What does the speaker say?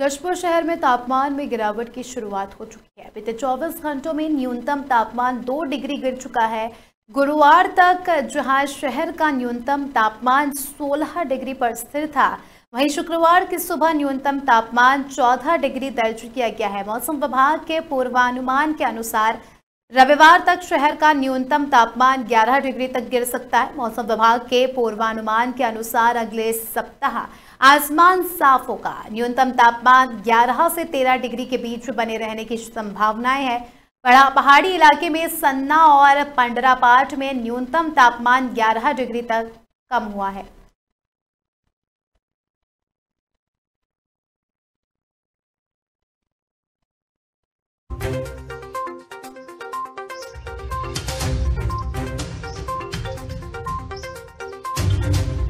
जशपुर शहर में तापमान में गिरावट की शुरुआत हो चुकी है बीते 24 घंटों में न्यूनतम तापमान दो डिग्री गिर चुका है गुरुवार तक जहां शहर का न्यूनतम तापमान 16 डिग्री पर स्थिर था वहीं शुक्रवार की सुबह न्यूनतम तापमान 14 डिग्री दर्ज किया गया है मौसम विभाग के पूर्वानुमान के अनुसार रविवार तक शहर का न्यूनतम तापमान 11 डिग्री तक गिर सकता है मौसम विभाग के पूर्वानुमान के अनुसार अगले सप्ताह आसमान साफ होगा न्यूनतम तापमान 11 से 13 डिग्री के बीच बने रहने की संभावनाएं हैं बड़ा पहाड़ी इलाके में सन्ना और पंडरापाट में न्यूनतम तापमान 11 डिग्री तक कम हुआ है